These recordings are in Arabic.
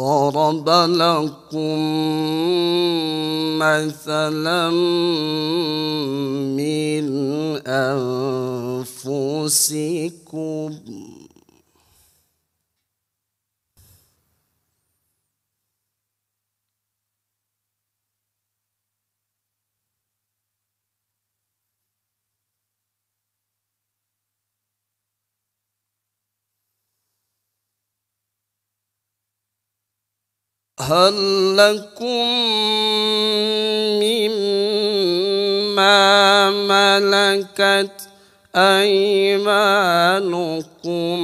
ضرب لكم مثلا من أنفسكم هل لكم مما ملكت أيمانكم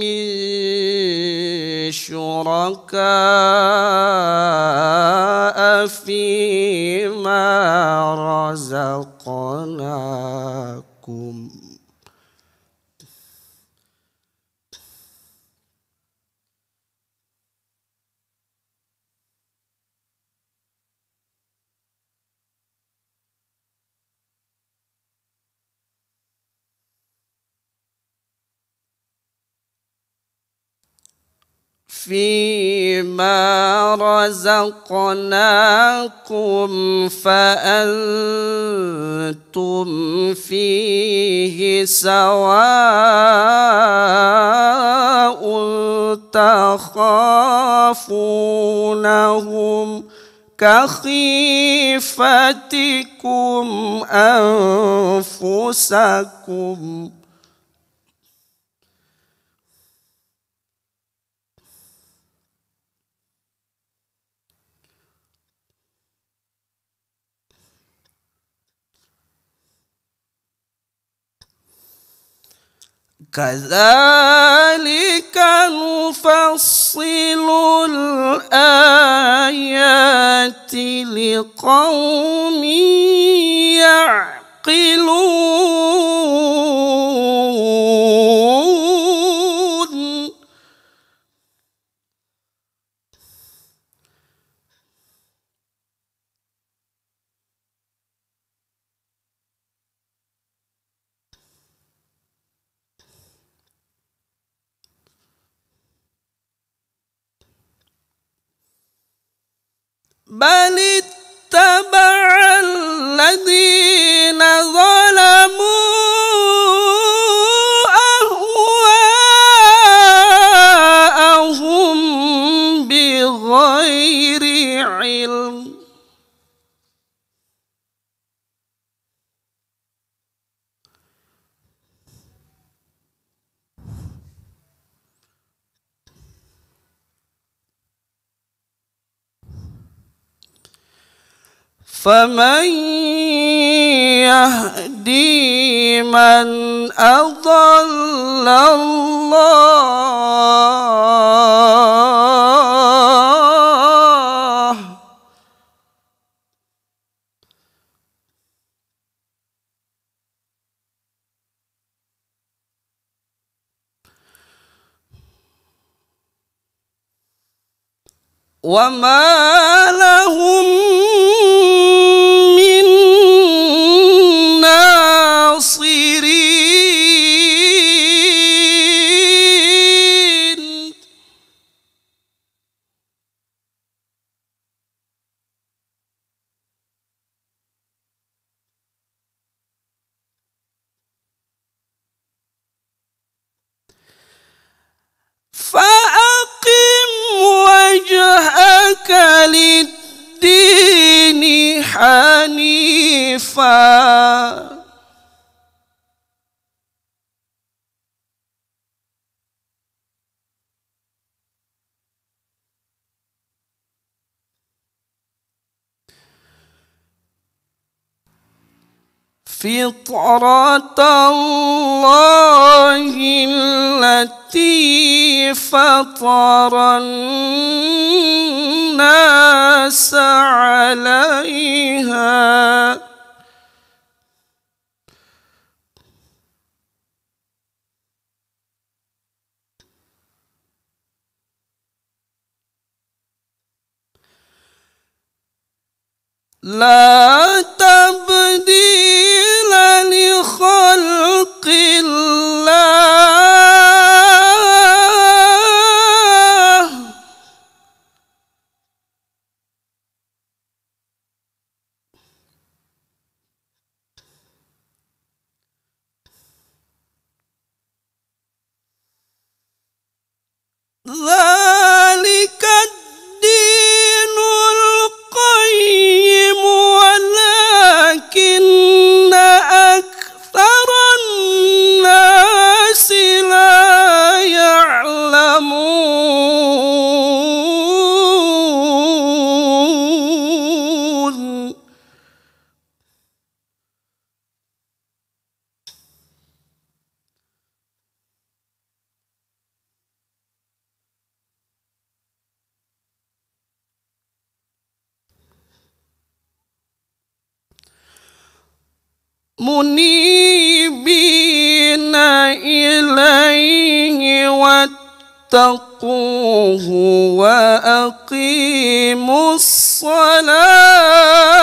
من شركاء فيما رزقكم فيما رزقناكم فأنتم فيه سواء تخافونهم كخيفتكم أنفسكم كذلك نفصل الآيات لقوم يعقلون بل اتبع الذي فمن يهدي من اضل الله وما للدين حنيفا فطرة الله التي فطر الناس عليها لا Look. منيبين إليه واتقوه وأقيموا الصلاة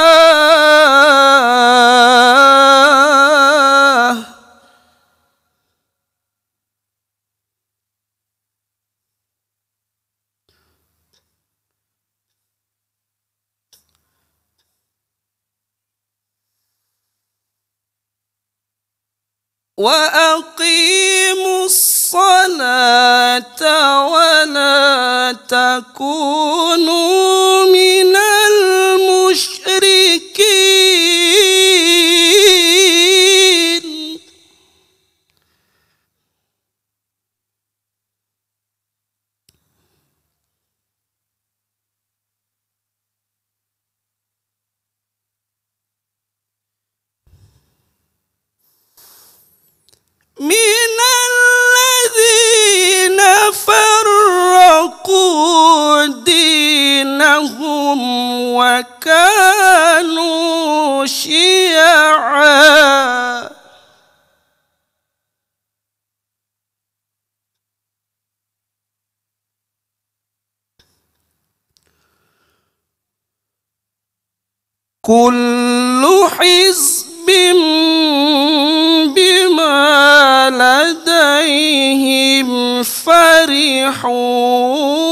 واقيموا الصلاه ولا تكونوا كانوا شيعا كل حزب بما لديهم فرحون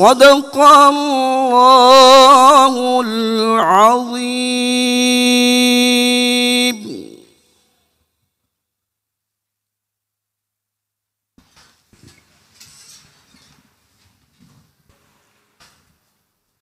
صدق الله العظيم